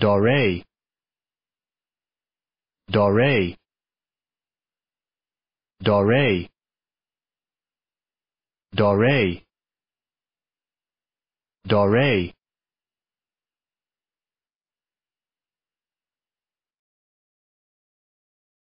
Dore. Dore. Dore. Dore. Dore.